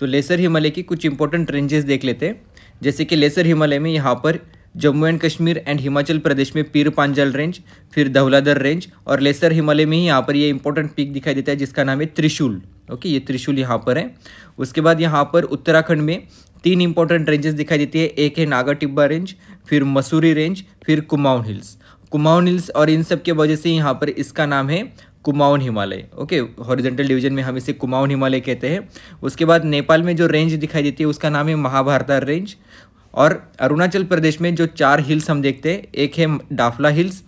तो लेसर हिमालय की कुछ इंपॉर्टेंट रेंजेस देख लेते हैं जैसे कि लेसर हिमालय में यहाँ पर जम्मू एंड कश्मीर एंड हिमाचल प्रदेश में पीर पांजल रेंज फिर धौलाधर रेंज और लेसर हिमालय में ही यहाँ पर ये इंपॉर्टेंट पीक दिखाई देता है जिसका नाम है त्रिशूल ओके ये त्रिशूल यहाँ पर है उसके बाद यहाँ पर उत्तराखंड में तीन इंपॉर्टेंट रेंजेस दिखाई देती है एक है नागा टिब्बा रेंज फिर मसूरी रेंज फिर कुमाऊन हिल्स कुमाऊन हिल्स और इन सब के वजह से यहाँ पर इसका नाम है Kumaon Himalaya okay horizontal division में हम इसे कुमाऊन हिमालय कहते हैं उसके बाद नेपाल में जो रेंज दिखाई देती है उसका नाम है महाभारता रेंज और अरुणाचल प्रदेश में जो चार हिल्स हम देखते हैं एक है Dafla hills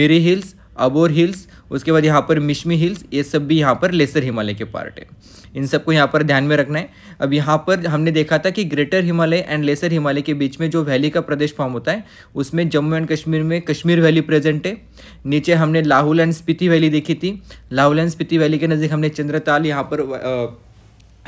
Miri hills Abor hills उसके बाद यहाँ पर मिशमी हिल्स ये सब भी यहाँ पर लेसर हिमालय के पार्ट है इन सबको यहाँ पर ध्यान में रखना है अब यहाँ पर हमने देखा था कि greater Himalaya and lesser Himalaya के बीच में जो वैली का प्रदेश फॉर्म होता है उसमें जम्मू एंड कश्मीर में कश्मीर वैली प्रेजेंट है नीचे हमने लाहुल एंड स्पीति वैली देखी थी लाहुल एंड स्पीति वैली के नज़दीक हमने चंद्रताल यहाँ पर आ,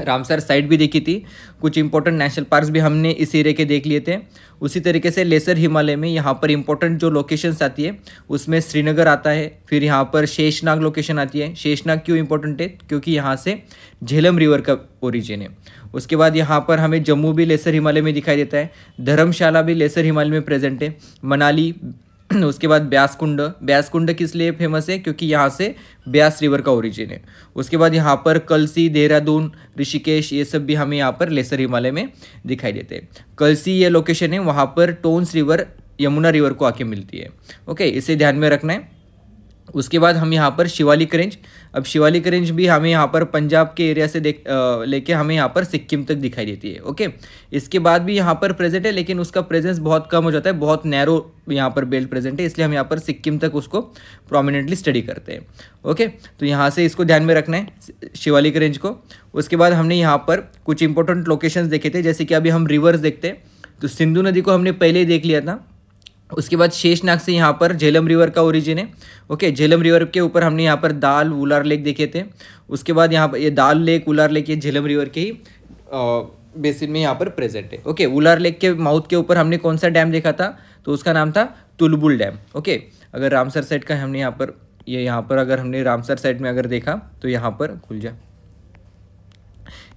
रामसर साइट भी देखी थी कुछ इंपॉर्टेंट नेशनल पार्क्स भी हमने इस एरिया के देख लिए थे उसी तरीके से लेसर हिमालय में यहाँ पर इंपॉर्टेंट जो लोकेशंस आती है उसमें श्रीनगर आता है फिर यहाँ पर शेषनाग लोकेशन आती है शेषनाग क्यों इंपॉर्टेंट है क्योंकि यहाँ से झेलम रिवर का ओरिजिन है उसके बाद यहाँ पर हमें जम्मू भी लेसर हिमालय में दिखाई देता है धर्मशाला भी लेसर हिमालय में प्रेजेंट है मनाली उसके बाद ब्यास कुंड ब्यास कुंड किस लिए फेमस है क्योंकि यहाँ से ब्यास रिवर का ओरिजिन है उसके बाद यहाँ पर कलसी देहरादून ऋषिकेश ये सब भी हमें यहाँ पर लेसर हिमालय में दिखाई देते हैं कलसी ये लोकेशन है वहाँ पर टोन्स रिवर यमुना रिवर को आके मिलती है ओके इसे ध्यान में रखना है उसके बाद हम यहाँ पर शिवालिक रेंज अब शिवालिक रेंज भी हमें यहाँ पर पंजाब के एरिया से देख लेके हमें यहाँ पर सिक्किम तक दिखाई देती है ओके इसके बाद भी यहाँ पर प्रेजेंट है लेकिन उसका प्रेजेंस बहुत कम हो जाता है बहुत नैरो यहाँ पर बेल्ट प्रेजेंट है इसलिए हम यहाँ पर सिक्किम तक उसको प्रोमिनेंटली स्टडी करते हैं ओके तो यहाँ से इसको ध्यान में रखना है शिवालिक रेंज को उसके बाद हमने यहाँ पर कुछ इंपॉर्टेंट लोकेशन देखे थे जैसे कि अभी हम रिवर्स देखते हैं तो सिंधु नदी को हमने पहले ही देख लिया था उसके बाद शेषनाग से यहाँ पर झेलम रिवर का ओरिजिन है ओके झेलम रिवर के ऊपर हमने यहाँ पर दाल उलार लेक देखे थे उसके बाद यहाँ पर ये दाल लेक उलार लेक ये झेलम रिवर के ही बेसिन में यहाँ पर प्रेजेंट है ओके उलार लेक के माउथ के ऊपर हमने कौन सा डैम देखा था तो उसका नाम था तुलबुल डैम ओके अगर रामसर साइड का हमने यहाँ पर ये यह यहाँ पर अगर हमने रामसर साइड में अगर देखा तो यहाँ पर खुल जाए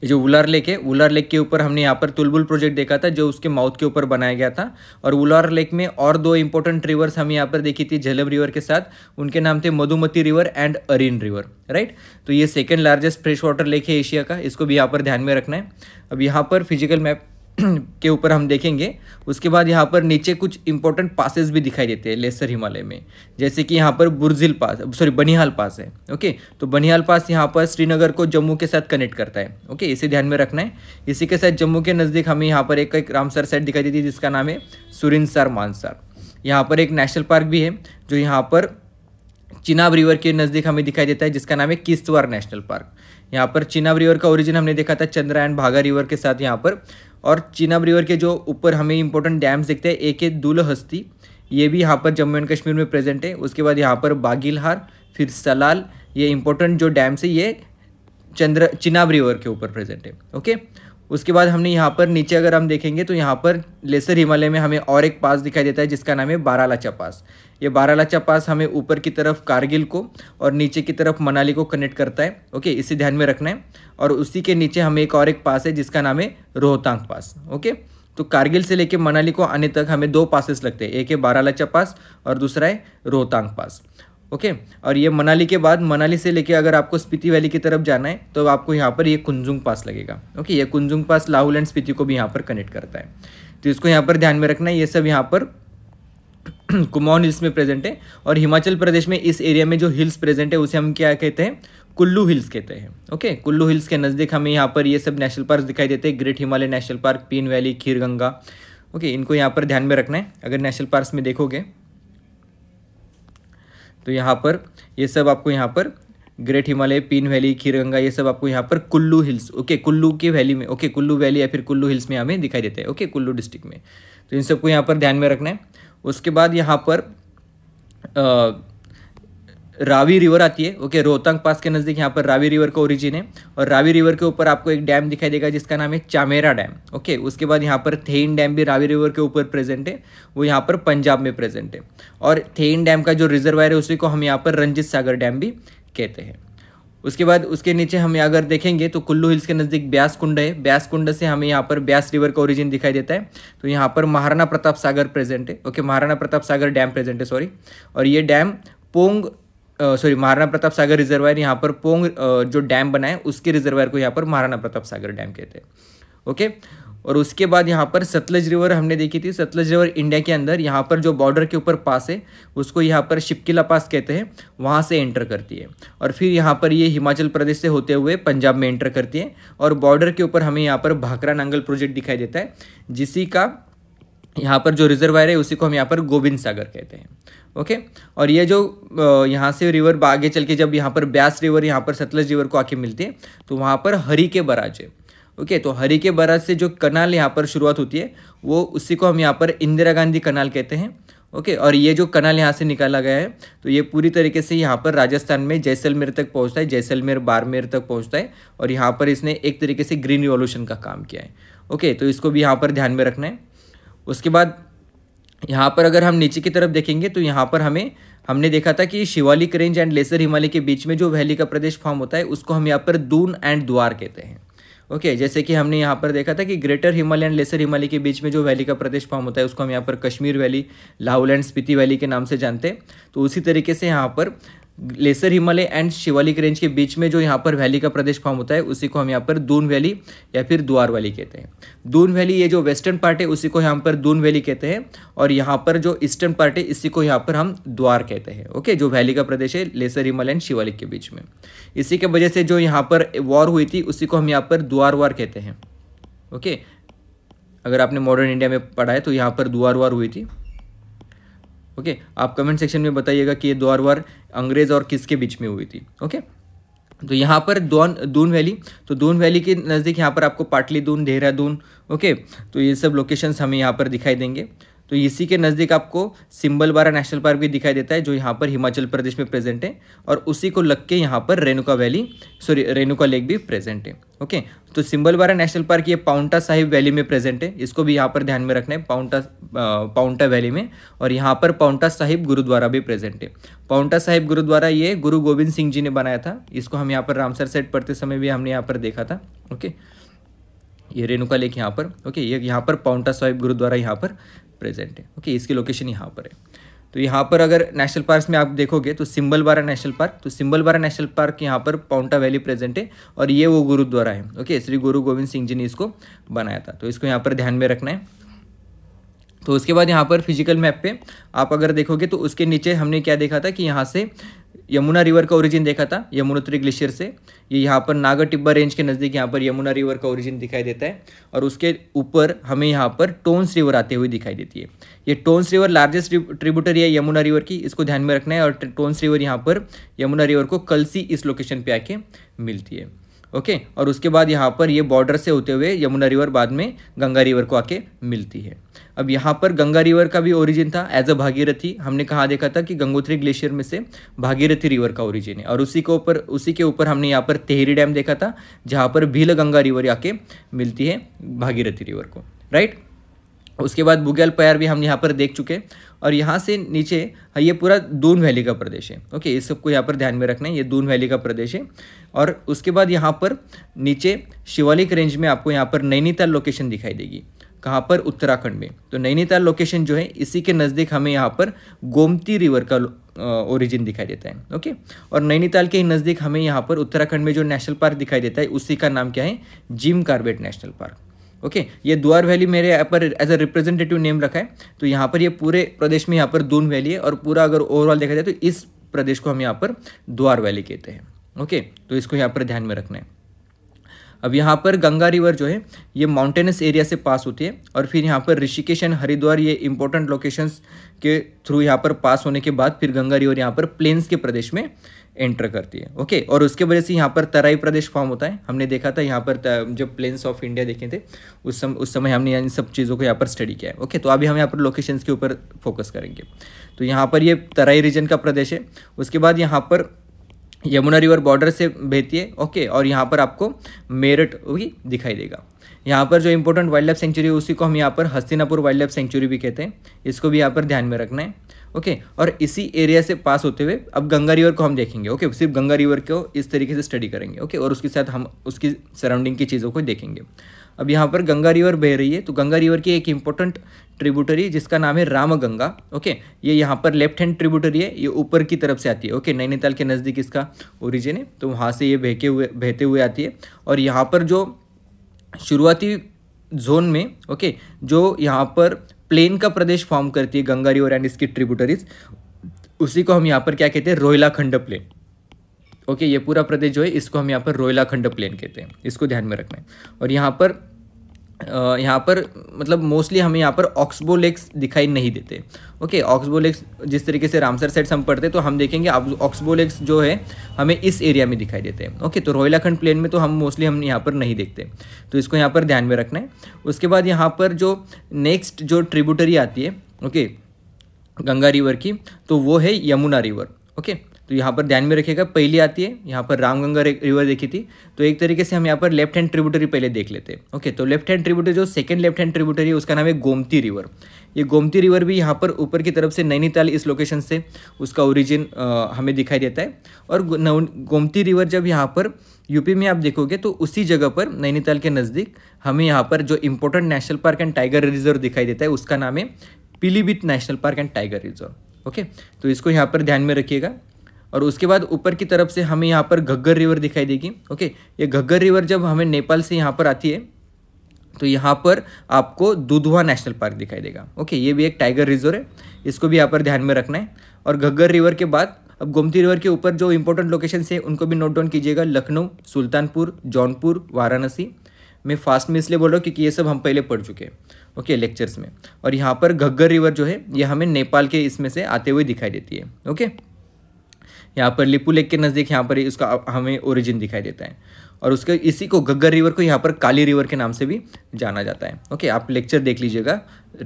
ये जो उलार लेक है उलार लेक के ऊपर हमने यहाँ पर तुलबुल प्रोजेक्ट देखा था जो उसके माउथ के ऊपर बनाया गया था और उलार लेक में और दो इंपॉर्टेंट रिवर्स हम यहाँ पर देखी थी झेलम रिवर के साथ उनके नाम थे Madhumati river and Arin river right तो ये second largest fresh water lake है एशिया का इसको भी यहाँ पर ध्यान में रखना है अब यहाँ पर फिजिकल मैप के ऊपर हम देखेंगे उसके बाद यहाँ पर नीचे कुछ इंपॉर्टेंट पासेस भी दिखाई देते हैं लेसर हिमालय में जैसे कि यहाँ पर बुरजिल पास सॉरी बनिहाल पास है ओके तो बनिहाल पास यहाँ पर श्रीनगर को जम्मू के साथ कनेक्ट करता है ओके इसे ध्यान में रखना है इसी के साथ जम्मू के नज़दीक हमें यहाँ पर एक एक रामसर साइट दिखाई देती है जिसका नाम है सुरिंदसर मानसार यहाँ पर एक नेशनल पार्क भी है जो यहाँ पर चिनाब रिवर के नज़दीक हमें दिखाई देता है जिसका नाम है किस्तवार नेशनल पार्क यहाँ पर चिनाब रिवर का ओरिजिन हमने देखा था चंद्रायन भागा रिवर के साथ यहाँ पर और चिनाब रिवर के जो ऊपर हमें इंपॉर्टेंट डैम्स देखते हैं एक है दुलहस्ती ये भी यहाँ पर जम्मू एंड कश्मीर में प्रेजेंट है उसके बाद यहाँ पर हार फिर सलाल ये इंपॉर्टेंट जो डैम्स है ये चंद्र चिनाब रिवर के ऊपर प्रेजेंट है ओके उसके बाद हमने यहाँ पर नीचे अगर हम देखेंगे तो यहाँ पर लेसर हिमालय में हमें और एक पास दिखाई देता है जिसका नाम है बारालाचा पास ये बारालाचा पास हमें ऊपर की तरफ कारगिल को और नीचे की तरफ मनाली को कनेक्ट करता है ओके इसे ध्यान में रखना है और उसी के नीचे हमें एक और एक पास है जिसका नाम है रोहतांग पास ओके तो कारगिल से लेकर मनाली को आने तक हमें दो पासेस लगते हैं एक है बारालाचा पास और दूसरा है रोहतांग पास ओके और ये मनाली के बाद मनाली से लेके अगर आपको स्पीति वैली की तरफ जाना है तो आपको यहाँ पर ये कुंजुंग पास लगेगा ओके ये कुंजुंग पास लाहुल एंड स्पीति को भी यहाँ पर कनेक्ट करता है तो इसको यहाँ पर ध्यान में रखना है ये सब यहाँ पर कुमाऊन हिल्स में प्रेजेंट है और हिमाचल प्रदेश में इस एरिया में जो हिल्स प्रेजेंट है उसे हम क्या कहते हैं कुल्लू हिल्स कहते हैं ओके कुल्लू हिल्स के नज़दीक हमें यहाँ पर ये सब नेशनल पार्क दिखाई देते हैं great Himalaya national park Pin valley Kheer Ganga okay इनको यहाँ पर ध्यान में रखना है अगर नेशनल पार्क में देखोगे तो यहाँ पर ये सब आपको यहाँ पर ग्रेट हिमालय पीन वैली गंगा ये सब आपको यहाँ पर कुल्लू हिल्स ओके कुल्लू के वैली में ओके कुल्लू वैली या फिर कुल्लू हिल्स में हमें दिखाई देता है ओके कुल्लू डिस्ट्रिक्ट में तो इन सबको यहाँ पर ध्यान में रखना है उसके बाद यहाँ पर आ, रावी रिवर आती है ओके रोहतांग पास के नज़दीक यहाँ पर रावी रिवर का ओरिजिन है और रावी रिवर के ऊपर आपको एक डैम दिखाई देगा जिसका नाम है चामेरा डैम ओके उसके बाद यहाँ पर थेइन डैम भी रावी रिवर के ऊपर प्रेजेंट है वो यहाँ पर पंजाब में प्रेजेंट है और थेन डैम का जो रिजर्वायर है उसी को हम यहाँ पर रंजित सागर डैम भी कहते हैं उसके बाद उसके नीचे हम अगर देखेंगे तो कुल्लू हिल्स के नज़दीक ब्यास कुंड है ब्यास कुंड से हमें यहाँ पर ब्यास रिवर का ओरिजिन दिखाई देता है तो यहाँ पर महाराणा प्रताप सागर प्रेजेंट है okay Maharana Pratap Sagar dam present है सॉरी और ये dam Pong sorry Maharana Pratap Sagar reservoir यहाँ पर पोंग जो डैम बनाए उसके रिजर्वायर को यहाँ पर महाराणा प्रताप सागर डैम कहते हैं ओके और उसके बाद यहाँ पर सतलज रिवर हमने देखी थी सतलज रिवर इंडिया के अंदर यहाँ पर जो बॉर्डर के ऊपर पास है उसको यहाँ पर शिपकिला पास कहते हैं वहाँ से एंटर करती है और फिर यहाँ पर ये यह हिमाचल प्रदेश से होते हुए पंजाब में एंटर करती है और बॉर्डर के ऊपर हमें यहाँ पर भाकरा नांगल प्रोजेक्ट दिखाई देता है जिसी का यहाँ पर जो रिजर्वायर है उसी को हम यहाँ पर गोविंद सागर कहते हैं ओके और ये जो यहाँ से रिवर आगे चल के जब यहाँ पर ब्यास रिवर यहाँ पर सतलज रिवर को आके मिलती है तो वहाँ पर हरी के बराज है ओके तो हरी के बराज से जो कनाल यहाँ पर शुरुआत होती है वो उसी को हम यहाँ पर इंदिरा गांधी कनाल कहते हैं ओके और ये जो कनाल यहाँ से निकाला गया है तो ये पूरी तरीके से यहाँ पर राजस्थान में जैसलमेर तक पहुँचता है जैसलमेर बाड़मेर तक पहुँचता है और यहाँ पर इसने एक तरीके से ग्रीन रिवोल्यूशन का काम किया है ओके तो इसको भी यहाँ पर ध्यान में रखना है उसके बाद यहाँ पर अगर हम नीचे की तरफ देखेंगे तो यहाँ पर हमें हमने देखा था कि Shivalik range and lesser Himalaya के बीच में जो वैली का प्रदेश फॉर्म होता है उसको हम यहाँ पर दून एंड द्वार कहते हैं ओके okay, जैसे कि हमने यहाँ पर देखा था कि greater Himalaya and lesser Himalaya के बीच में जो वैली का प्रदेश फॉर्म होता है उसको हम यहाँ पर Kashmir valley Lahaul and Spiti valley के नाम से जानते हैं तो उसी तरीके से यहाँ पर lesser Himalaya and Shivalik range के बीच में जो यहाँ पर वैली का प्रदेश फॉर्म होता है उसी को हम यहाँ पर दून वैली या फिर द्वार वैली कहते हैं दून वैली ये जो वेस्टर्न पार्ट है उसी को यहाँ पर दून वैली कहते हैं और यहाँ पर जो ईस्टर्न पार्ट है इसी को यहाँ पर हम द्वार कहते हैं ओके जो वैली का प्रदेश है लेसर हिमालय एंड शिवालिक के बीच में इसी के वजह से जो यहाँ पर वॉर हुई थी उसी को हम यहाँ पर द्वार वार कहते हैं ओके अगर आपने मॉडर्न इंडिया में पढ़ा है तो यहाँ पर द्वार वार हुई थी ओके आप कमेंट सेक्शन में बताइएगा कि ये द्वार वार अंग्रेज़ और किसके बीच में हुई थी ओके तो यहाँ पर दोन दून वैली तो दून वैली के नज़दीक यहाँ पर आपको पाटली दून देहरादून ओके तो ये सब लोकेशंस हमें यहाँ पर दिखाई देंगे तो इसी के नज़दीक आपको सिम्बल बारा नेशनल पार्क भी दिखाई देता है जो यहाँ पर हिमाचल प्रदेश में प्रेजेंट है और उसी को लग के यहाँ पर Renuka valley sorry Renuka lake भी प्रेजेंट है ओके तो सिम्बल बारा नेशनल पार्क ये पाउंटा साहिब वैली में प्रेजेंट है इसको भी यहाँ पर ध्यान में रखना है पाउंटा पाउंटा वैली में और यहाँ पर पाउंटा साहिब गुरुद्वारा भी प्रेजेंट है पाउंटा साहिब गुरुद्वारा ये गुरु गोविंद सिंह जी ने बनाया था इसको हम यहाँ पर रामसर सेट पढ़ते समय भी हमने यहाँ पर देखा था ओके ये रेणुका लेक यहाँ पर ओके ये यह यहाँ पर पाउंटा साहिब गुरुद्वारा यहाँ पर प्रेजेंट है ओके इसकी लोकेशन यहाँ पर है तो यहाँ पर अगर नेशनल पार्क में आप देखोगे तो सिंबल बारा नेशनल पार्क तो सिंबल बारा नेशनल पार्क यहाँ पर पाउंटा वैली प्रेजेंट है और ये वो गुरुद्वारा है ओके श्री गुरु गोविंद सिंह जी ने इसको बनाया था तो इसको यहाँ पर ध्यान में रखना है तो उसके बाद यहाँ पर फिजिकल मैप पे आप अगर देखोगे तो उसके नीचे हमने क्या देखा था कि यहाँ से यमुना रिवर का ओरिजिन देखा था यमुनोत्री ग्लेशियर से ये यहाँ पर नागर टिब्बा रेंज के नज़दीक यहाँ पर यमुना रिवर का ओरिजिन दिखाई देता है और उसके ऊपर हमें यहाँ पर टोन्स रिवर आते हुए दिखाई देती है ये टोन्स रिवर लार्जेस्ट ट्रिब्यूटरी है यमुना रिवर की इसको ध्यान में रखना है और टोन्स रिवर यहाँ पर यमुना रिवर को कलसी इस लोकेशन पर आके मिलती है ओके और उसके बाद यहाँ पर ये बॉर्डर से होते हुए यमुना रिवर बाद में गंगा रिवर को आके मिलती है अब यहाँ पर गंगा रिवर का भी ओरिजिन था एज अ भागीरथी हमने कहा देखा था कि गंगोत्री ग्लेशियर में से भागीरथी रिवर का ओरिजिन है और उसी के ऊपर उसी के ऊपर हमने यहाँ पर तेहरी डैम देखा था जहाँ पर भील गंगा रिवर आके मिलती है भागीरथी रिवर को राइट उसके बाद बुगेल पैर भी हम यहाँ पर देख चुके और यहाँ से नीचे हाँ, ये पूरा दून वैली का प्रदेश है ओके इस सबको यहाँ पर ध्यान में रखना है ये दून वैली का प्रदेश है और उसके बाद यहाँ पर नीचे शिवालिक रेंज में आपको यहाँ पर नैनीताल लोकेशन दिखाई देगी कहाँ पर उत्तराखंड में तो नैनीताल लोकेशन जो है इसी के नज़दीक हमें यहाँ पर गोमती रिवर का ओरिजिन दिखाई देता है ओके और नैनीताल के ही नज़दीक हमें यहाँ पर उत्तराखंड में जो नेशनल पार्क दिखाई देता है उसी का नाम क्या है Jim Corbett national park okay okay, ये द्वार वैली मेरे यहाँ पर एज अ रिप्रेजेंटेटिव नेम रखा है तो यहाँ पर ये पूरे प्रदेश में यहाँ पर दून वैली है और पूरा अगर ओवरऑल देखा जाए तो इस प्रदेश को हम यहाँ पर द्वार वैली कहते हैं ओके okay, तो इसको यहाँ पर ध्यान में रखना है अब यहाँ पर गंगा रिवर जो है ये माउंटेनस एरिया से पास होती है और फिर यहाँ पर ऋषिकेश एंड हरिद्वार ये इंपॉर्टेंट लोकेशंस के थ्रू यहाँ पर पास होने के बाद फिर गंगा रिवर यहाँ पर प्लेन्स के प्रदेश में एंटर करती है ओके और उसके वजह से यहाँ पर तराई प्रदेश फॉर्म होता है हमने देखा था यहाँ पर जब प्लेन्स ऑफ इंडिया देखे थे उस समय उस समय हमने इन सब चीज़ों को यहाँ पर स्टडी किया है ओके तो अभी हम यहाँ पर लोकेशंस के ऊपर फोकस करेंगे तो यहाँ पर ये तराई रीजन का प्रदेश है उसके बाद यहाँ पर यमुना रिवर बॉर्डर से बहती है ओके और यहाँ पर आपको मेरठ भी दिखाई देगा यहाँ पर जो इंपॉर्टेंट वाइल्ड लाइफ सेंचुरी है उसी को हम यहाँ पर हस्तिनापुर वाइल्ड लाइफ सेंचुरी भी कहते हैं इसको भी यहाँ पर ध्यान में रखना है ओके और इसी एरिया से पास होते हुए अब गंगा रिवर को हम देखेंगे ओके सिर्फ गंगा रिवर को इस तरीके से स्टडी करेंगे ओके और उसके साथ हम उसकी सराउंडिंग की चीज़ों को देखेंगे अब यहाँ पर गंगा रिवर बह रही है तो गंगा रिवर की एक इम्पोर्टेंट ट्रिब्यूटरी जिसका नाम है रामगंगा ओके ये यहाँ पर लेफ्ट हैंड ट्रिब्यूटरी है ये ऊपर की तरफ से आती है ओके नैनीताल के नज़दीक इसका ओरिजिन है तो वहाँ से ये बहके हुए बहते हुए आती है और यहाँ पर जो शुरुआती जोन में ओके जो यहाँ पर प्लेन का प्रदेश फॉर्म करती है गंगा रिवर एंड इसकी ट्रिब्यूटरीज उसी को हम यहाँ पर क्या कहते हैं रोहिला खंड प्लेन ओके ये पूरा प्रदेश जो है इसको हम यहाँ पर रोहिला खंड प्लेन कहते हैं इसको ध्यान में रखना है और यहाँ पर यहाँ पर मतलब मोस्टली हमें यहाँ पर ऑक्सबो लेक्स दिखाई नहीं देते ओके ऑक्सबो लेक्स जिस तरीके से रामसर साइड हम पढ़ते तो हम देखेंगे ऑक्सबो लेक्स जो है हमें इस एरिया में दिखाई देते हैं ओके तो रोहिलाखंड प्लेन में तो हम मोस्टली हम यहाँ पर नहीं देखते तो इसको यहाँ पर ध्यान में रखना है उसके बाद यहाँ पर जो नेक्स्ट जो ट्रिब्यूटरी आती है ओके गंगा रिवर की तो वो है यमुना रिवर ओके तो यहाँ पर ध्यान में रखिएगा पहली आती है यहाँ पर रामगंगा रिवर देखी थी तो एक तरीके से हम यहाँ पर लेफ्ट हैंड ट्रिब्यूटरी पहले देख लेते हैं ओके तो लेफ्ट हैंड ट्रिब्यूटरी जो सेकंड लेफ्ट हैंड ट्रिब्यूटरी है उसका नाम है गोमती रिवर ये गोमती रिवर भी यहाँ पर ऊपर की तरफ से नैनीताल इस लोकेशन से उसका ओरिजिन हमें दिखाई देता है और गोमती रिवर जब यहाँ पर यूपी में आप देखोगे तो उसी जगह पर नैनीताल के नज़दीक हमें यहाँ पर जो important national park and tiger reserve दिखाई देता है उसका नाम है Pilibhit national park and tiger reserve okay तो इसको यहाँ पर ध्यान में रखिएगा और उसके बाद ऊपर की तरफ से हमें यहाँ पर घग्गर रिवर दिखाई देगी ओके ये घग्गर रिवर जब हमें नेपाल से यहाँ पर आती है तो यहाँ पर आपको दुधवा नेशनल पार्क दिखाई देगा ओके ये भी एक टाइगर रिजर्व है इसको भी यहाँ पर ध्यान में रखना है और घग्गर रिवर के बाद अब गोमती रिवर के ऊपर जो इंपॉर्टेंट लोकेशन है उनको भी नोट डाउन कीजिएगा लखनऊ सुल्तानपुर जौनपुर वाराणसी मैं फास्ट में इसलिए बोल रहा हूँ क्योंकि ये सब हम पहले पढ़ चुके हैं ओके लेक्चर्स में और यहाँ पर घग्गर रिवर जो है ये हमें नेपाल के इसमें से आते हुए दिखाई देती है ओके यहाँ पर लिपू लेक के नज़दीक यहाँ पर इसका हमें ओरिजिन दिखाई देता है और उसके इसी को गग्गर रिवर को यहाँ पर काली रिवर के नाम से भी जाना जाता है ओके आप लेक्चर देख लीजिएगा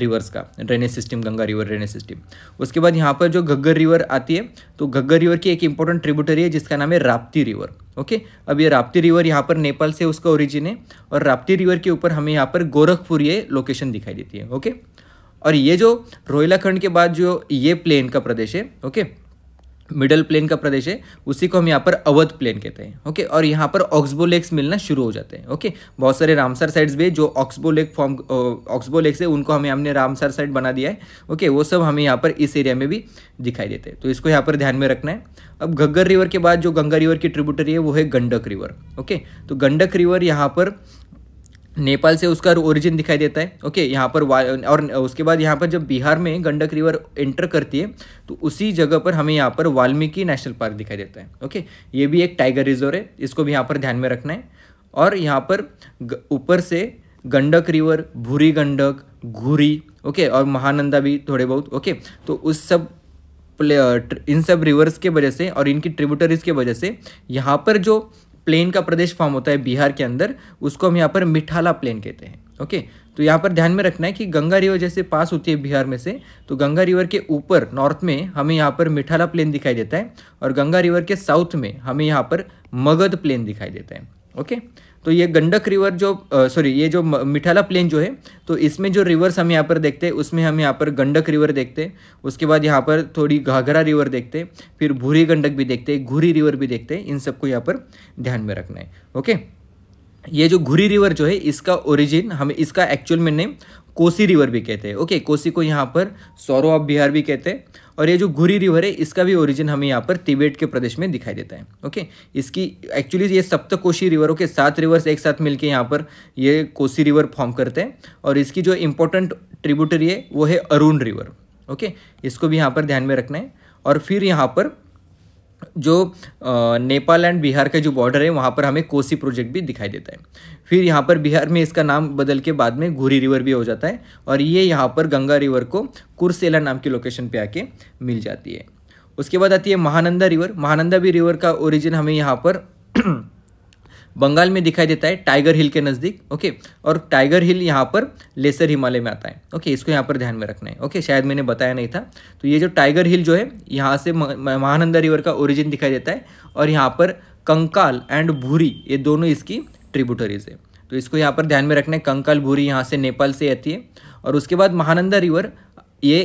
रिवर्स का drainage system Ganga river drainage system उसके बाद यहाँ पर जो गग्गर रिवर आती है तो गग्गर रिवर की एक इंपॉर्टेंट ट्रिब्यूटरी है जिसका नाम है राप्ती रिवर ओके अब ये राप्ती रिवर यहाँ पर नेपाल से उसका ओरिजिन है और राप्ती रिवर के ऊपर हमें यहाँ पर गोरखपुर ये लोकेशन दिखाई देती है ओके और ये जो रोहिलाखंड के बाद जो ये प्लेन का प्रदेश है ओके मिडल प्लेन का प्रदेश है उसी को हम यहाँ पर अवध प्लेन कहते हैं ओके और यहाँ पर ऑक्सबो लेक्स मिलना शुरू हो जाते हैं ओके बहुत सारे रामसर साइड्स भी जो oxbow lake form oxbow lakes है उनको हमें हमने रामसर साइड बना दिया है ओके वो सब हमें यहाँ पर इस एरिया में भी दिखाई देते हैं तो इसको यहाँ पर ध्यान में रखना है अब घग्गर रिवर के बाद जो गंगा रिवर की ट्रिब्यूटरी है वो है गंडक रिवर ओके तो गंडक रिवर यहाँ पर नेपाल से उसका ओरिजिन दिखाई देता है ओके यहाँ पर और उसके बाद यहाँ पर जब बिहार में गंडक रिवर एंटर करती है तो उसी जगह पर हमें यहाँ पर वाल्मीकि नेशनल पार्क दिखाई देता है ओके ये भी एक टाइगर रिजर्व है इसको भी यहाँ पर ध्यान में रखना है और यहाँ पर ऊपर से गंडक रिवर भूरी गंडक घूरी ओके और महानंदा भी थोड़े बहुत ओके तो उस सब इन सब रिवर्स के वजह से और इनकी ट्रिब्यूटरीज के वजह से यहाँ पर जो प्लेन का प्रदेश फॉर्म होता है बिहार के अंदर उसको हम यहाँ पर मिठाला प्लेन कहते हैं ओके तो यहाँ पर ध्यान में रखना है कि गंगा रिवर जैसे पास होती है बिहार में से तो गंगा रिवर के ऊपर नॉर्थ में हमें यहाँ पर मिठाला प्लेन दिखाई देता है और गंगा रिवर के साउथ में हमें यहाँ पर मगध प्लेन दिखाई देता है ओके तो ये गंडक रिवर जो सॉरी ये जो मिठाला प्लेन जो है तो इसमें जो रिवर्स हम यहाँ पर देखते हैं उसमें हम यहाँ पर गंडक रिवर देखते हैं उसके बाद यहाँ पर थोड़ी घाघरा रिवर देखते हैं फिर भूरी गंडक भी देखते हैं घूरी रिवर भी देखते हैं इन सबको यहाँ पर ध्यान में रखना है ओके ये जो घूरी रिवर जो है इसका ओरिजिन हमें इसका एक्चुअल में नेम कोसी रिवर भी कहते हैं ओके कोसी को यहाँ पर सौरव बिहार भी कहते हैं और ये जो घुरी रिवर है इसका भी ओरिजिन हमें यहाँ पर तिबेट के प्रदेश में दिखाई देता है ओके इसकी एक्चुअली ये सप्तकोशी रिवरों के सात रिवर्स एक साथ मिलके यहाँ पर ये कोसी रिवर फॉर्म करते हैं और इसकी जो इम्पोर्टेंट ट्रिब्यूटरी है वो है अरुण रिवर ओके इसको भी यहाँ पर ध्यान में रखना है और फिर यहाँ पर जो नेपाल एंड बिहार का जो बॉर्डर है वहाँ पर हमें कोसी प्रोजेक्ट भी दिखाई देता है फिर यहाँ पर बिहार में इसका नाम बदल के बाद में घूरी रिवर भी हो जाता है और ये यहाँ पर गंगा रिवर को कुरसेला नाम की लोकेशन पे आके मिल जाती है उसके बाद आती है महानंदा रिवर महानंदा भी रिवर का ओरिजिन हमें यहाँ पर बंगाल में दिखाई देता है टाइगर हिल के नज़दीक ओके और टाइगर हिल यहाँ पर लेसर हिमालय में आता है ओके इसको यहाँ पर ध्यान में रखना है ओके शायद मैंने बताया नहीं था तो ये जो टाइगर हिल जो है यहाँ से महानंदा रिवर का ओरिजिन दिखाई देता है और यहाँ पर कंकाल एंड भूरी ये दोनों इसकी ट्रिब्यूटरीज है तो इसको यहाँ पर ध्यान में रखना है कंकाल भूरी यहाँ से नेपाल से आती है और उसके बाद महानंदा रिवर ये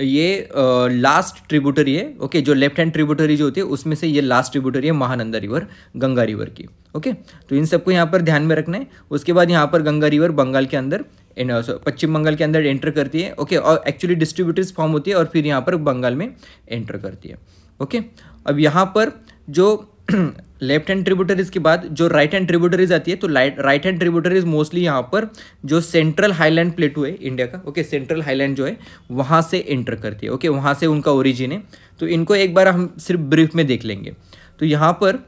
ये लास्ट ट्रिब्यूटरी है ओके जो लेफ्ट हैंड ट्रिब्यूटरी जो होती है उसमें से ये लास्ट ट्रिब्यूटरी है महानंदा रिवर गंगा रिवर की ओके तो इन सबको यहाँ पर ध्यान में रखना है उसके बाद यहाँ पर गंगा रिवर बंगाल के अंदर पश्चिम बंगाल के अंदर एंटर करती है ओके और एक्चुअली डिस्ट्रीब्यूटर्स फॉर्म होती है और फिर यहाँ पर बंगाल में एंटर करती है ओके अब यहाँ पर जो लेफ्ट हैंड ट्रिब्यूटरीज के बाद जो राइट हैंड ट्रिब्यूटरीज आती है तो राइट हैंड ट्रिब्यूटरीज मोस्टली यहाँ पर जो सेंट्रल हाईलैंड प्लेटू है इंडिया का ओके सेंट्रल हाईलैंड जो है वहाँ से एंटर करती है ओके वहाँ से उनका ओरिजिन है तो इनको एक बार हम सिर्फ ब्रीफ में देख लेंगे तो यहाँ पर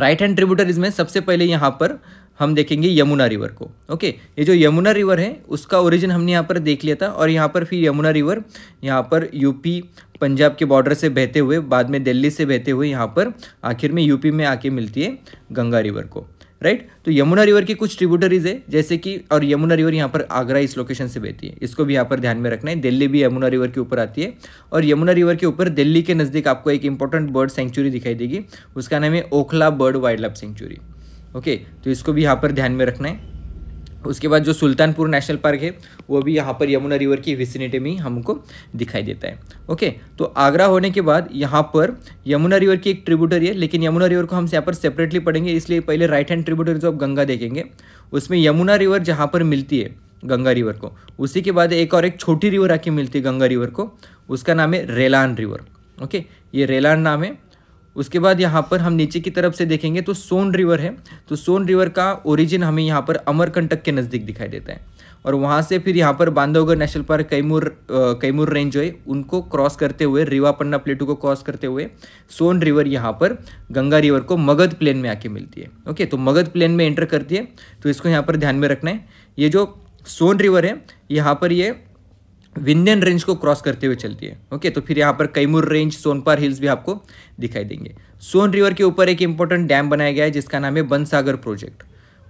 राइट हैंड ट्रिब्यूटरीज में सबसे पहले यहाँ पर हम देखेंगे यमुना रिवर को ओके ये जो यमुना रिवर है उसका ओरिजिन हमने यहाँ पर देख लिया था और यहाँ पर फिर यमुना रिवर यहाँ पर यूपी पंजाब के बॉर्डर से बहते हुए बाद में दिल्ली से बहते हुए यहाँ पर आखिर में यूपी में आके मिलती है गंगा रिवर को राइट तो यमुना रिवर की कुछ ट्रिब्यूटरीज है जैसे कि और यमुना रिवर यहाँ पर आगरा इस लोकेशन से बहती है इसको भी यहाँ पर ध्यान में रखना है दिल्ली भी यमुना रिवर के ऊपर आती है और यमुना रिवर के ऊपर दिल्ली के नज़दीक आपको एक इंपॉर्टेंट बर्ड सेंचुरी दिखाई देगी उसका नाम है Okhla bird wildlife sanctuary okay तो इसको भी यहाँ पर ध्यान में रखना है उसके बाद जो सुल्तानपुर नेशनल पार्क है वो भी यहाँ पर यमुना रिवर की विसिनिटी में हमको दिखाई देता है ओके तो आगरा होने के बाद यहाँ पर यमुना रिवर की एक ट्रिब्यूटरी है लेकिन यमुना रिवर को हम यहाँ पर सेपरेटली पढ़ेंगे इसलिए पहले राइट हैंड ट्रिब्यूटरी जो आप गंगा देखेंगे उसमें यमुना रिवर जहाँ पर मिलती है गंगा रिवर को उसी के बाद एक और एक छोटी रिवर आके मिलती है गंगा रिवर को उसका नाम है रेलान रिवर ओके ये रेलान नाम है उसके बाद यहाँ पर हम नीचे की तरफ से देखेंगे तो सोन रिवर है तो सोन रिवर का ओरिजिन हमें यहाँ पर अमरकंटक के नज़दीक दिखाई देता है और वहाँ से फिर यहाँ पर Bandhavgarh national park Kaimur Kaimur range जो है उनको क्रॉस करते हुए रिवापन्ना प्लेटू को क्रॉस करते हुए सोन रिवर यहाँ पर गंगा रिवर को मगध प्लेन में आके मिलती है ओके तो मगध प्लेन में एंटर करती है तो इसको यहाँ पर ध्यान में रखना है ये जो सोन रिवर है यहाँ पर ये विंध्यन रेंज को क्रॉस करते हुए चलती है ओके तो फिर यहाँ पर कैमूर रेंज सोनपार हिल्स भी आपको दिखाई देंगे सोन रिवर के ऊपर एक इंपॉर्टेंट डैम बनाया गया है जिसका नाम है बनसागर प्रोजेक्ट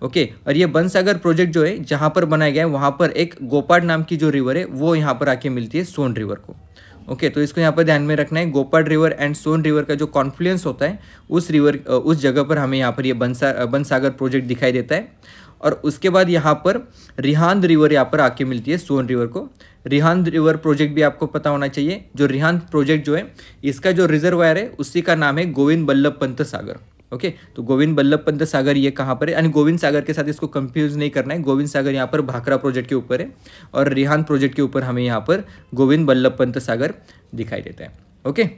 ओके और ये बनसागर प्रोजेक्ट जो है जहाँ पर बनाया गया है वहाँ पर एक गोपाड नाम की जो रिवर है वो यहाँ पर आके मिलती है सोन रिवर को ओके okay, तो इसको यहाँ पर ध्यान में रखना है Gopad river and Son river का जो कॉन्फ्लुएंस होता है उस रिवर उस जगह पर हमें यहाँ पर ये बनसा बनसागर प्रोजेक्ट दिखाई देता है और उसके बाद यहाँ पर रिहांद रिवर यहाँ पर आके मिलती है सोन रिवर को रिहान रिवर प्रोजेक्ट भी आपको पता होना चाहिए जो रिहान प्रोजेक्ट जो है इसका जो रिजर्वायर है उसी का नाम है गोविंद बल्लभ पंत सागर ओके okay, तो गोविंद बल्लभ पंत सागर ये कहाँ पर है यानी गोविंद सागर के साथ इसको कंफ्यूज नहीं करना है गोविंद सागर यहाँ पर भाखरा प्रोजेक्ट के ऊपर है और रिहान प्रोजेक्ट के ऊपर हमें यहाँ पर गोविंद बल्लभ पंत सागर दिखाई देता है ओके okay?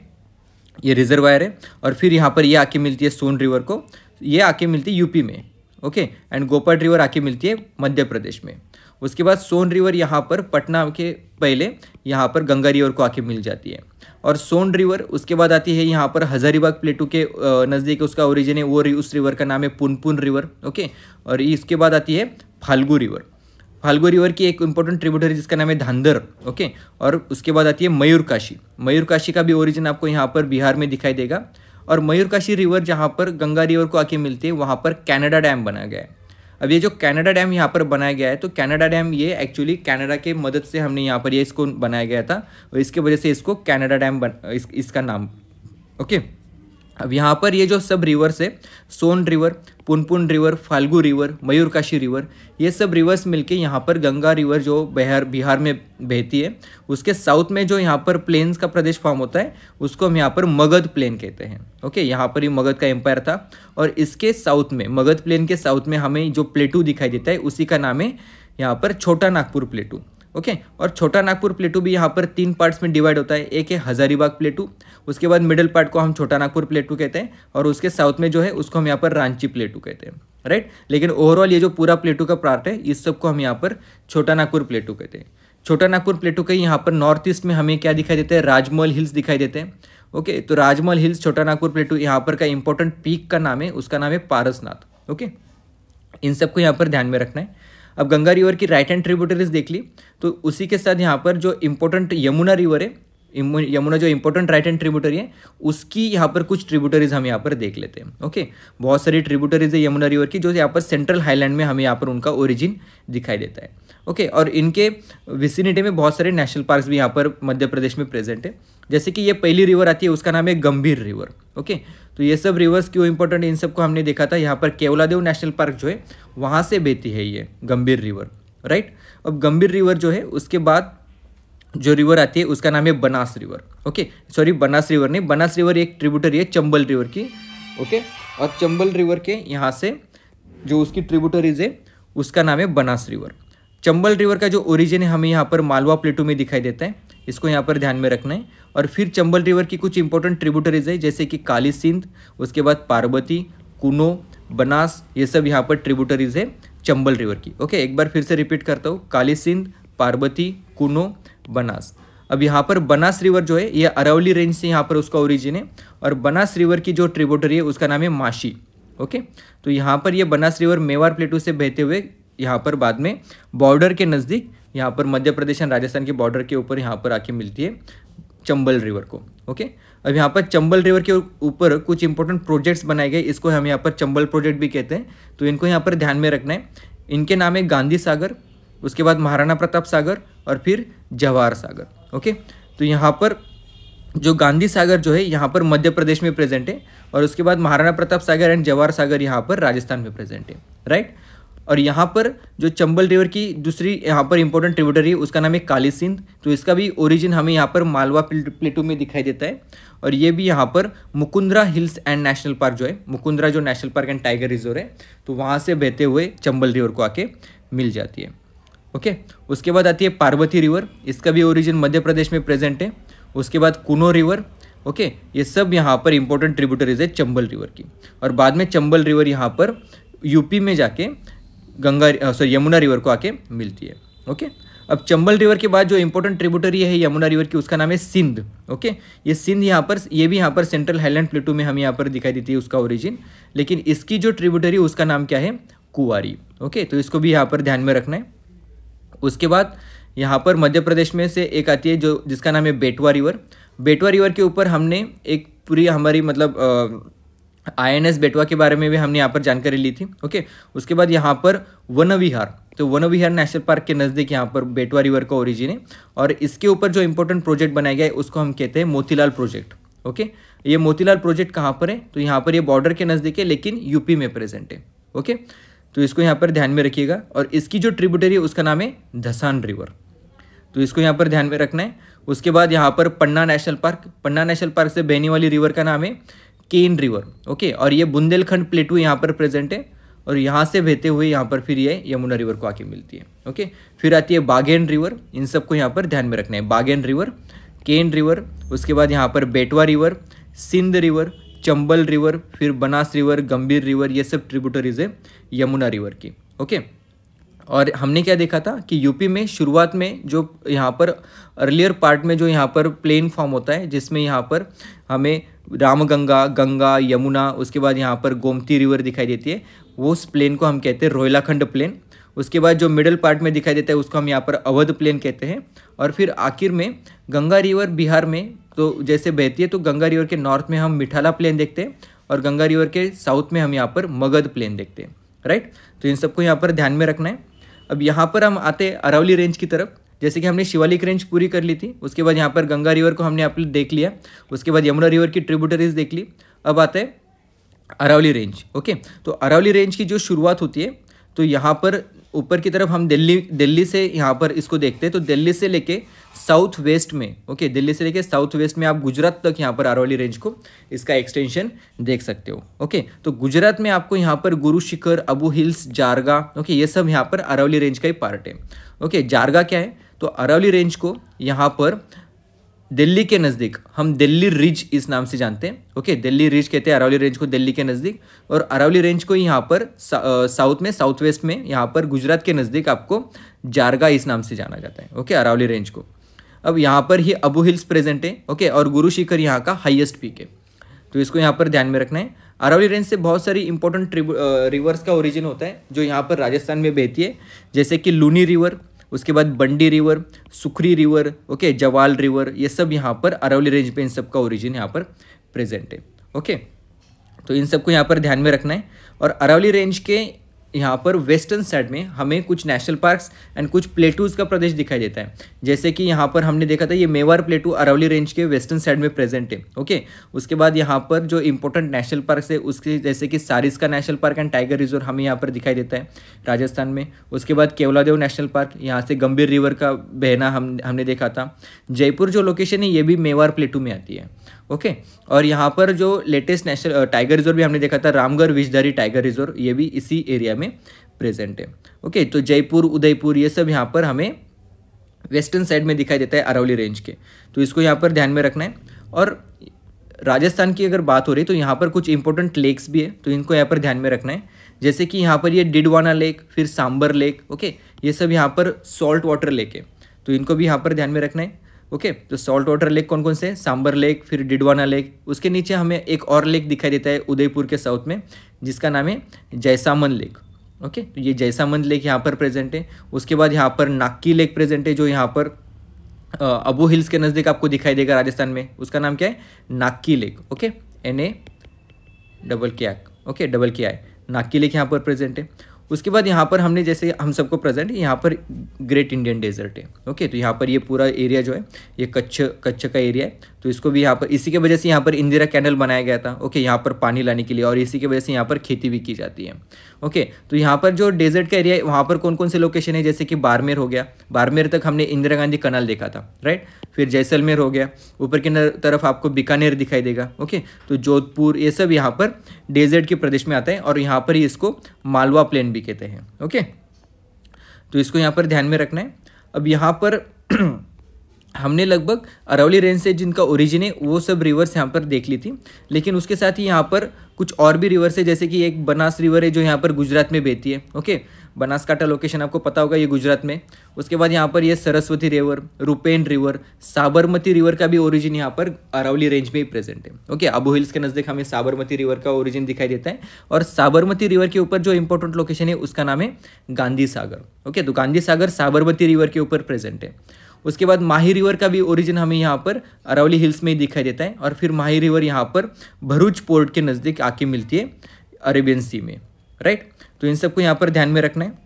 ये रिजर्वायर है और फिर यहाँ पर ये आके मिलती है सोन रिवर को ये आके मिलती है यूपी में ओके एंड गोपाल रिवर आके मिलती है मध्य प्रदेश में उसके बाद सोन रिवर यहाँ पर पटना के पहले यहाँ पर गंगा रिवर को आके मिल जाती है और सोन रिवर उसके बाद आती है यहाँ पर हजारीबाग प्लेटू के नज़दीक उसका ओरिजिन है वो उस रिवर का नाम है पुनपुन रिवर ओके और इसके बाद आती है फाल्गू रिवर फाल्गू रिवर की एक इंपॉर्टेंट ट्रिब्यूटरी जिसका नाम है धांधर ओके और उसके बाद आती है मयूर काशी मयूर काशी का भी ओरिजिन आपको यहाँ पर बिहार में दिखाई देगा और मयूर काशी रिवर जहाँ पर गंगा रिवर को आके मिलती है वहाँ पर कैनेडा डैम बनाया गया है अब ये जो कैनेडा डैम यहाँ पर बनाया गया है तो कैनेडा डैम ये एक्चुअली कैनेडा के मदद से हमने यहाँ पर ये इसको बनाया गया था और इसके वजह से इसको कैनेडा डैम इस, इसका नाम ओके अब यहाँ पर ये जो सब रिवर्स है Son river Punpun river Phalgu river Mayurakshi river ये सब रिवर्स मिलके यहाँ पर गंगा रिवर जो बिहार बिहार में बहती है उसके साउथ में जो यहाँ पर प्लेन्स का प्रदेश फॉर्म होता है उसको हम यहाँ पर मगध प्लेन कहते हैं ओके यहाँ पर यह मगध का एम्पायर था और इसके साउथ में मगध प्लेन के साउथ में हमें जो प्लेटू दिखाई देता है उसी का नाम है यहाँ पर छोटा नागपुर प्लेटू ओके और छोटा नागपुर प्लेटू भी यहाँ पर तीन पार्ट्स में डिवाइड होता है एक है हजारीबाग प्लेटू उसके बाद मिडिल पार्ट को हम छोटा नागपुर प्लेटू कहते हैं और उसके साउथ में जो है उसको हम यहाँ पर रांची प्लेटू कहते हैं राइट लेकिन ओवरऑल ये जो पूरा प्लेटू का पार्ट है इस सबको हम यहाँ पर छोटा नागपुर प्लेटू कहते हैं छोटा नागपुर प्लेटू का यहाँ पर नॉर्थ ईस्ट में हमें क्या दिखाई देता है राजमहल हिल्स दिखाई देते हैं ओके तो राजमहल हिल्स छोटा नागपुर प्लेटू यहाँ पर का इंपॉर्टेंट पीक का नाम है उसका नाम है पारसनाथ ओके इन सबको यहाँ पर ध्यान में रखना है अब गंगा रिवर की राइट हैंड ट्रिब्यूटरीज देख ली तो उसी के साथ यहाँ पर जो इम्पोर्टेंट यमुना रिवर है यमुना जो इम्पोर्टेंट राइट हैंड ट्रिब्यूटरी है उसकी यहाँ पर कुछ ट्रिब्यूटरीज हम यहाँ पर देख लेते हैं ओके बहुत सारी ट्रिब्यूटरीज है यमुना रिवर की जो यहाँ पर सेंट्रल हाईलैंड में हमें यहाँ पर उनका ओरिजिन दिखाई देता है ओके और इनके विसिनिटी में बहुत सारे नेशनल पार्क भी यहाँ पर मध्य प्रदेश में प्रेजेंट है जैसे कि ये पहली रिवर आती है उसका नाम है गंभीर रिवर ओके तो ये सब रिवर्स क्यों इंपॉर्टेंट इन सबको हमने देखा था यहाँ पर केवलादेव नेशनल पार्क जो है वहाँ से बहती है ये गंभीर रिवर राइट अब गंभीर रिवर जो है उसके बाद जो रिवर आती है उसका नाम है Banas river okay sorry Banas river नहीं बनास रिवर एक ट्रिब्यूटरी है चंबल रिवर की ओके और चंबल रिवर के यहाँ से जो उसकी ट्रिब्यूटरीज है उसका नाम है बनास रिवर चंबल रिवर का जो ओरिजिन है हमें यहाँ पर मालवा प्लेटू में दिखाई देता है इसको यहाँ पर ध्यान में रखना है और फिर चंबल रिवर की कुछ इंपॉर्टेंट ट्रिब्यूटरीज है जैसे कि काली सिंध उसके बाद पार्वती कुनो बनास ये सब यहाँ पर ट्रिब्यूटरीज है चंबल रिवर की ओके एक बार फिर से रिपीट करता हूँ काली सिंध पार्वती कुनो बनास अब यहाँ पर बनास रिवर जो है ये अरावली रेंज से यहाँ पर उसका ओरिजिन है और बनास रिवर की जो ट्रिब्यूटरी है उसका नाम है माशी ओके तो यहाँ पर ये बनास रिवर मेवार प्लेटू से बहते हुए यहाँ पर बाद में बॉर्डर के नज़दीक यहाँ पर मध्य प्रदेश एंड राजस्थान के बॉर्डर के ऊपर यहाँ पर आके मिलती है चंबल रिवर को ओके अब यहाँ पर चंबल रिवर के ऊपर कुछ इंपॉर्टेंट प्रोजेक्ट्स बनाए गए इसको हम यहाँ पर चंबल प्रोजेक्ट भी कहते हैं तो इनको यहाँ पर ध्यान में रखना है इनके नाम है गांधी सागर उसके बाद महाराणा प्रताप सागर और फिर जवाहर सागर ओके तो यहाँ पर जो गांधी सागर जो है यहाँ पर मध्य प्रदेश में प्रेजेंट है और उसके बाद महाराणा प्रताप सागर एंड जवाहर सागर यहाँ पर राजस्थान में प्रेजेंट है राइट और यहाँ पर जो चंबल रिवर की दूसरी यहाँ पर इंपॉर्टेंट ट्रिब्यूटरी है उसका नाम है काली सिंध तो इसका भी ओरिजिन हमें यहाँ पर मालवा प्लेटू में दिखाई देता है और ये भी यहाँ पर Mukundra hills and national park जो है मुकुंद्रा जो national park and tiger reserve है तो वहाँ से बहते हुए चंबल रिवर को आके मिल जाती है ओके उसके बाद आती है पार्वती रिवर इसका भी ओरिजिन मध्य प्रदेश में प्रेजेंट है उसके बाद कुनो रिवर ओके ये सब यहाँ पर इंपॉर्टेंट ट्रिब्यूटरीज है चंबल रिवर की और बाद में चंबल रिवर यहाँ पर यूपी में जाके गंगा सॉरी यमुना रिवर को आके मिलती है ओके अब चंबल रिवर के बाद जो इंपॉर्टेंट ट्रिब्यूटरी है यमुना रिवर की उसका नाम है सिंध ओके ये सिंध यहाँ पर ये भी यहाँ पर सेंट्रल हाईलैंड प्लेटू में हम यहाँ पर दिखाई देती है उसका ओरिजिन लेकिन इसकी जो ट्रिब्यूटरी उसका नाम क्या है कुआरी ओके तो इसको भी यहाँ पर ध्यान में रखना है उसके बाद यहाँ पर मध्य प्रदेश में से एक आती है जो जिसका नाम है बेटवा रिवर बेटवा रिवर के ऊपर हमने एक पूरी हमारी मतलब आईएनएस बेटवा के बारे में भी हमने यहाँ पर जानकारी ली थी ओके उसके बाद यहाँ पर वन विहार तो वन विहार नेशनल पार्क के नज़दीक यहाँ पर बेटवा रिवर का ओरिजिन है और इसके ऊपर जो इंपॉर्टेंट प्रोजेक्ट बनाया गया है उसको हम कहते हैं मोतीलाल प्रोजेक्ट ओके ये मोतीलाल प्रोजेक्ट कहाँ पर है तो यहाँ पर ये बॉर्डर के नज़दीक है लेकिन यूपी में प्रेजेंट है ओके तो इसको यहाँ पर ध्यान में रखिएगा और इसकी जो ट्रिब्यूटरी है उसका नाम है धसान रिवर तो इसको यहाँ पर ध्यान में रखना है उसके बाद यहाँ पर Panna national park Panna national park से बहने वाली रिवर का नाम है केन रिवर ओके और ये बुंदेलखंड प्लेटू यहाँ पर प्रेजेंट है और यहाँ से बहते हुए यहाँ पर फिर ये यमुना रिवर को आके मिलती है ओके फिर आती है बागेन रिवर इन सबको यहाँ पर ध्यान में रखना है बागेन रिवर केन रिवर उसके बाद यहाँ पर Betwa river Sindh river Chambal river फिर बनास रिवर गंभीर रिवर ये सब ट्रिब्यूटरीज है यमुना रिवर की ओके और हमने क्या देखा था कि यूपी में शुरुआत में जो यहाँ पर अर्लियर पार्ट में जो यहाँ पर प्लेन फॉर्म होता है जिसमें यहाँ पर हमें रामगंगा गंगा यमुना उसके बाद यहाँ पर गोमती रिवर दिखाई देती है वो उस प्लेन को हम कहते हैं रोहिलाखंड प्लेन उसके बाद जो मिडल पार्ट में दिखाई देता है उसको हम यहाँ पर अवध प्लेन कहते हैं और फिर आखिर में गंगा रिवर बिहार में तो जैसे बहती है तो गंगा रिवर के नॉर्थ में हम मिठाला प्लेन देखते हैं और गंगा रिवर के साउथ में हम यहाँ पर मगध प्लेन देखते हैं राइट तो इन सबको यहाँ पर ध्यान में रखना है अब यहाँ पर हम आते अरावली रेंज की तरफ जैसे कि हमने शिवालिक रेंज पूरी कर ली थी उसके बाद यहाँ पर गंगा रिवर को हमने आप देख लिया उसके बाद यमुना रिवर की ट्रिब्यूटरीज देख ली अब आते हैं अरावली रेंज ओके तो अरावली रेंज की जो शुरुआत होती है तो यहाँ पर ऊपर की तरफ हम दिल्ली दिल्ली से यहाँ पर इसको देखते हैं तो दिल्ली से लेके साउथ वेस्ट में ओके दिल्ली से लेके साउथ वेस्ट में आप गुजरात तक यहाँ पर आरोली रेंज e को इसका एक्सटेंशन देख सकते हो ओके तो गुजरात में आपको यहाँ पर गुरु शिखर अबू हिल्स जारगा ओके ये सब यहाँ पर अरावली रेंज e का ही पार्ट है ओके जारगा क्या है तो अरौली रेंज e को यहाँ पर दिल्ली के नज़दीक हम दिल्ली रिज इस नाम से जानते हैं ओके दिल्ली रिज कहते हैं अरावली रेंज को दिल्ली के नज़दीक और अरावली रेंज को यहाँ पर साउथ में साउथ वेस्ट में यहाँ पर गुजरात के नज़दीक आपको जारगा इस नाम से जाना जाता है ओके अरावली रेंज को अब यहाँ पर ही अबू हिल्स प्रेजेंट है ओके और गुरु शिखर यहाँ का हाइएस्ट पीक है तो इसको यहाँ पर ध्यान में रखना है अरावली रेंज से बहुत सारी इंपॉर्टेंट रिवर्स का ओरिजिन होता है जो यहाँ पर राजस्थान में बहती है जैसे कि लूनी रिवर उसके बाद Bandi river Sukri river okay Jawai river ये सब यहाँ पर अरावली रेंज पे इन सब का ओरिजिन यहाँ पर प्रेजेंट है ओके तो इन सबको यहाँ पर ध्यान में रखना है और अरावली रेंज के यहाँ पर वेस्टर्न साइड में हमें कुछ नेशनल पार्क्स एंड कुछ प्लेटूज़ का प्रदेश दिखाई देता है जैसे कि यहाँ पर हमने देखा था ये मेवार प्लेटू अरावली रेंज के वेस्टर्न साइड में प्रेजेंट है ओके उसके बाद यहाँ पर जो इंपॉर्टेंट नेशनल पार्क है उसके जैसे कि Sariska national park and tiger reserve हमें यहाँ पर दिखाई देता है राजस्थान में उसके बाद केवलादेव नेशनल पार्क यहाँ से गंभीर रिवर का बहना हम हमने देखा था जयपुर जो लोकेशन है ये भी मेवार प्लेटू में आती है ओके और यहाँ पर जो लेटेस्ट नेशनल टाइगर रिजर्व भी हमने देखा था रामगढ़ विजधारी टाइगर रिजर्व ये भी इसी एरिया में प्रेजेंट है ओके तो जयपुर उदयपुर ये सब यहाँ पर हमें वेस्टर्न साइड में दिखाई देता है अरावली रेंज के तो इसको यहाँ पर ध्यान में रखना है और राजस्थान की अगर बात हो रही है तो यहाँ पर कुछ इंपॉर्टेंट लेक्स भी है तो इनको यहाँ पर ध्यान में रखना है जैसे कि यहाँ पर ये डिडवाना लेक फिर सांबर लेक ओके ये सब यहाँ पर सॉल्ट वाटर लेक है तो इनको भी यहाँ पर ध्यान में रखना है ओके okay, तो सॉल्ट वाटर लेक कौन कौन से सांबर लेक फिर डिडवाना लेक उसके नीचे हमें एक और लेक दिखाई देता है उदयपुर के साउथ में जिसका नाम है जैसामन लेक ओके तो ये जैसामन लेक यहाँ पर प्रेजेंट है उसके बाद यहाँ पर नाक्की लेक प्रेजेंट है जो यहाँ पर अबू हिल्स के नज़दीक आपको दिखाई देगा राजस्थान में उसका नाम क्या है Nakki lake okay N A double K आक ओके डबल के आए नाक्की लेक यहाँ पर प्रेजेंट है उसके बाद यहाँ पर हमने जैसे हम सबको प्रेजेंट यहाँ पर ग्रेट इंडियन डेजर्ट है ओके तो यहाँ पर ये पूरा एरिया जो है ये कच्छ कच्छ का एरिया है तो इसको भी यहाँ पर इसी के वजह से यहाँ पर इंदिरा कैनल बनाया गया था ओके यहाँ पर पानी लाने के लिए और इसी के वजह से यहाँ पर खेती भी की जाती है ओके तो यहाँ पर जो डेजर्ट का एरिया है वहाँ पर कौन कौन से लोकेशन है जैसे कि बारमेर हो गया बारमेर तक हमने इंदिरा गांधी कनाल देखा था राइट फिर जैसलमेर हो गया ऊपर की तरफ आपको बीकानेर दिखाई देगा ओके तो जोधपुर ये सब यहाँ पर डेजर्ट के प्रदेश में आता है और यहाँ पर ही इसको मालवा प्लेन भी कहते हैं ओके तो इसको यहाँ पर ध्यान में रखना है अब यहाँ पर हमने लगभग अरावली रेंज से जिनका ओरिजिन है वो सब रिवर्स यहाँ पर देख ली थी लेकिन उसके साथ ही यहाँ पर कुछ और भी रिवर्स है जैसे कि एक बनास रिवर है जो यहाँ पर गुजरात में बहती है ओके काटा लोकेशन आपको पता होगा ये गुजरात में उसके बाद यहाँ पर ये Saraswati river Rupen river Sabarmati river का भी ओरिजिन यहाँ पर अरावली रेंज में ही प्रेजेंट है ओके अबू हिल्स के नज़दीक हमें साबरमती रिवर का ओरिजिन दिखाई देता है और साबरमती रिवर के ऊपर जो इंपॉर्टेंट लोकेशन है उसका नाम है गांधी सागर ओके तो गांधी सागर साबरमती रिवर के ऊपर प्रेजेंट है उसके बाद माही रिवर का भी ओरिजिन हमें यहाँ पर अरावली हिल्स में ही दिखाई देता है और फिर माही रिवर यहाँ पर भरूच पोर्ट के नज़दीक आके मिलती है अरेबियन सी में राइट तो इन सबको यहाँ पर ध्यान में रखना है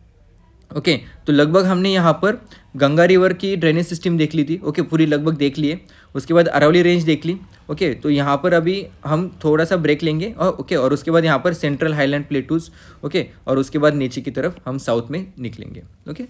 ओके okay, तो लगभग हमने यहाँ पर गंगा रिवर की ड्रेनेज सिस्टम देख ली थी ओके okay, पूरी लगभग देख लिए उसके बाद अरावली रेंज देख ली ओके okay, तो यहाँ पर अभी हम थोड़ा सा ब्रेक लेंगे और ओके और उसके बाद यहाँ पर सेंट्रल हाईलैंड प्लेटूज ओके और उसके बाद नीचे की तरफ हम साउथ में निकलेंगे ओके